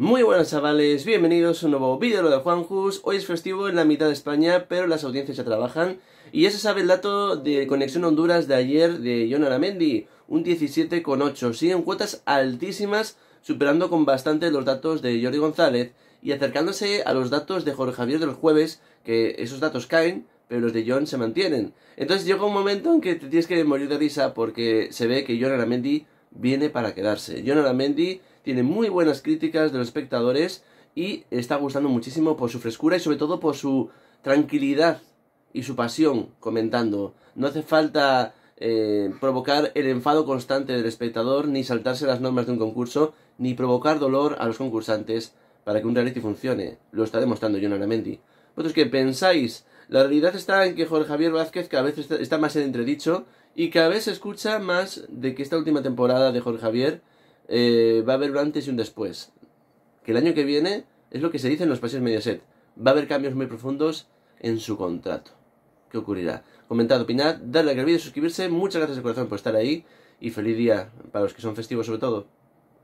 Muy buenas chavales, bienvenidos a un nuevo vídeo de Juanjus. Hoy es festivo en la mitad de España, pero las audiencias ya trabajan. Y ya se sabe el dato de Conexión Honduras de ayer de John Aramendi, un 17,8. Siguen cuotas altísimas, superando con bastante los datos de Jordi González y acercándose a los datos de Jorge Javier de los jueves, que esos datos caen, pero los de John se mantienen. Entonces llega un momento en que te tienes que morir de risa porque se ve que John Aramendi viene para quedarse. Jonathan Mendy tiene muy buenas críticas de los espectadores y está gustando muchísimo por su frescura y sobre todo por su tranquilidad y su pasión comentando. No hace falta eh, provocar el enfado constante del espectador, ni saltarse las normas de un concurso, ni provocar dolor a los concursantes para que un reality funcione. Lo está demostrando Jonathan Mendy. ¿Vosotros qué pensáis la realidad está en que Jorge Javier Vázquez cada vez está más en entredicho y cada vez se escucha más de que esta última temporada de Jorge Javier eh, va a haber un antes y un después. Que el año que viene es lo que se dice en los países Mediaset. Va a haber cambios muy profundos en su contrato. ¿Qué ocurrirá? Comentad, opinad, darle a like suscribirse. Muchas gracias de corazón por estar ahí y feliz día para los que son festivos sobre todo.